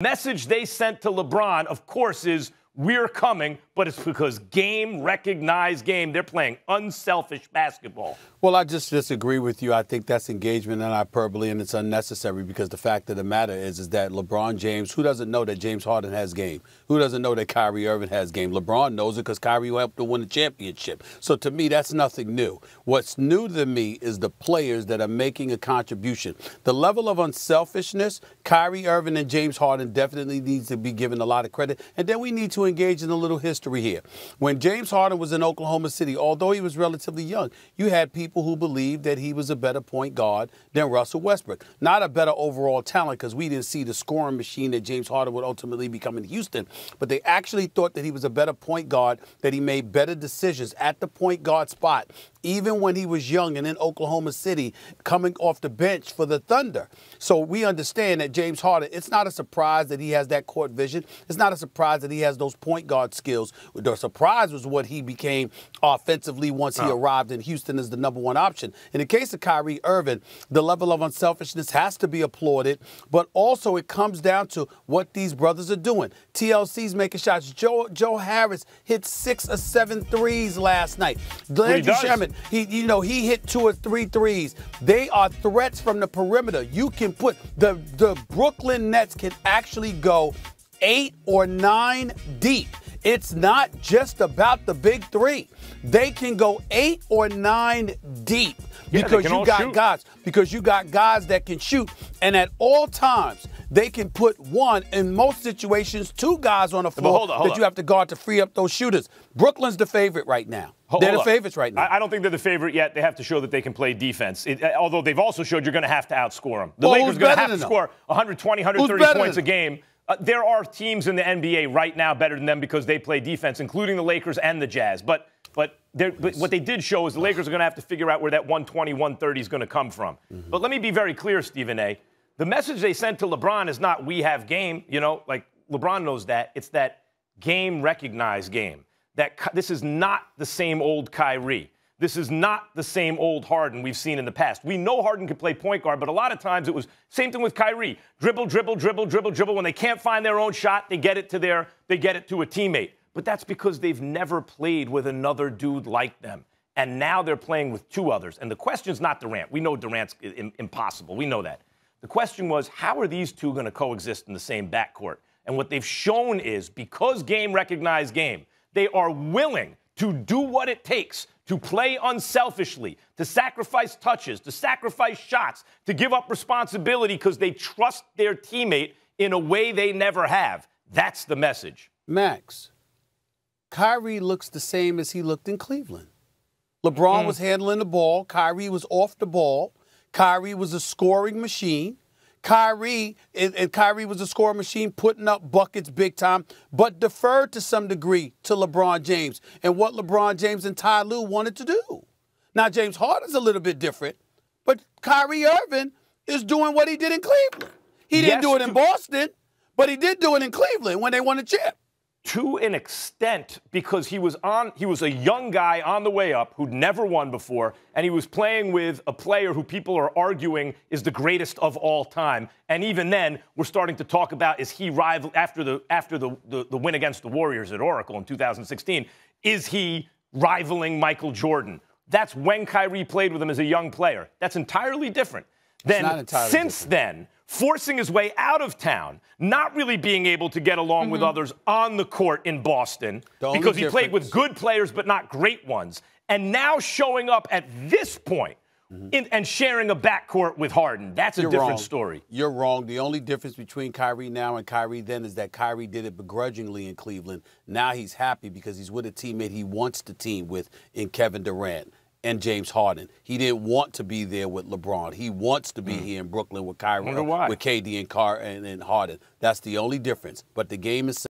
message they sent to LeBron, of course, is we're coming but it's because game recognized game. They're playing unselfish basketball. Well, I just disagree with you. I think that's engagement and hyperbole, and it's unnecessary because the fact of the matter is, is that LeBron James, who doesn't know that James Harden has game? Who doesn't know that Kyrie Irving has game? LeBron knows it because Kyrie helped to win the championship. So to me, that's nothing new. What's new to me is the players that are making a contribution. The level of unselfishness, Kyrie Irving and James Harden definitely needs to be given a lot of credit, and then we need to engage in a little history history here. When James Harden was in Oklahoma City, although he was relatively young, you had people who believed that he was a better point guard than Russell Westbrook. Not a better overall talent because we didn't see the scoring machine that James Harden would ultimately become in Houston, but they actually thought that he was a better point guard, that he made better decisions at the point guard spot even when he was young and in Oklahoma City, coming off the bench for the Thunder. So we understand that James Harden, it's not a surprise that he has that court vision. It's not a surprise that he has those point guard skills. The surprise was what he became offensively once oh. he arrived in Houston as the number one option. In the case of Kyrie Irving, the level of unselfishness has to be applauded, but also it comes down to what these brothers are doing. TLC's making shots. Joe, Joe Harris hit six or seven threes last night. Landry Sherman he, you know, he hit two or three threes. They are threats from the perimeter. You can put the the Brooklyn Nets can actually go eight or nine deep. It's not just about the big three. They can go eight or nine deep. Yeah, because you got shoot. guys. Because you got guys that can shoot, and at all times they can put one in most situations two guys on the floor hold on, hold that you have to guard to free up those shooters. Brooklyn's the favorite right now. Hold they're the favorites right now. I, don't think they're the favorite yet. They have to show that they can play defense. It, uh, although they've also showed you're going to have to outscore them. The well, Lakers going to have to score 120, 130 points a game. Uh, there are teams in the NBA right now better than them because they play defense, including the Lakers and the Jazz. But but, but, what they did show is the Lakers are going to have to figure out where that 120, 130 is going to come from. Mm-hmm. But let me be very clear, Stephen A. The message they sent to LeBron is not we have game, you know, like LeBron knows that. It's that game recognized game. That this is not the same old Kyrie. This is not the same old Harden we've seen in the past. We know Harden can play point guard, but a lot of times it was same thing with Kyrie. Dribble, dribble, dribble, dribble, dribble. When they can't find their own shot, they get it to their they get it to a teammate but that's because they've never played with another dude like them. And now they're playing with two others. And the question's not Durant. We know Durant's impossible. We know that. The question was, how are these two going to coexist in the same backcourt? And what they've shown is because game recognized game, they are willing to do what it takes to play unselfishly, to sacrifice touches, to sacrifice shots, to give up responsibility because they trust their teammate in a way they never have. That's the message. Max. Kyrie looks the same as he looked in Cleveland. LeBron mm. was handling the ball. Kyrie was off the ball. Kyrie was a scoring machine. Kyrie, and, and Kyrie was a scoring machine, putting up buckets big time, but deferred to some degree to LeBron James and what LeBron James and Ty Lue wanted to do. Now, James Harden's a little bit different, but Kyrie Irving is doing what he did in Cleveland. He didn't yes, do it in Boston, but he did do it in Cleveland when they won a the chip to an extent because he was on he was a young guy on the way up who'd never won before and he was playing with a player who people are arguing is the greatest of all time and even then we're starting to talk about is he rival after the after the, the, the win against the warriors at oracle in 2016 is he rivaling michael jordan that's when kyrie played with him as a young player that's entirely different then entirely since different. then forcing his way out of town, not really being able to get along mm -hmm. with mm-hmm. others on the court in Boston because he played with good players but not great ones, and now showing up at this point mm -hmm. in, and sharing a backcourt with Harden. That's a You're different wrong. story. You're wrong. The only difference between Kyrie now and Kyrie then is that Kyrie did it begrudgingly in Cleveland. Now he's happy because he's with a teammate he wants to team with in Kevin Durant and James Harden. He didn't want to be there with LeBron. He wants to be mm. here in Brooklyn with Kyrie, with KD and Car and, and Harden. That's the only difference. But the game is.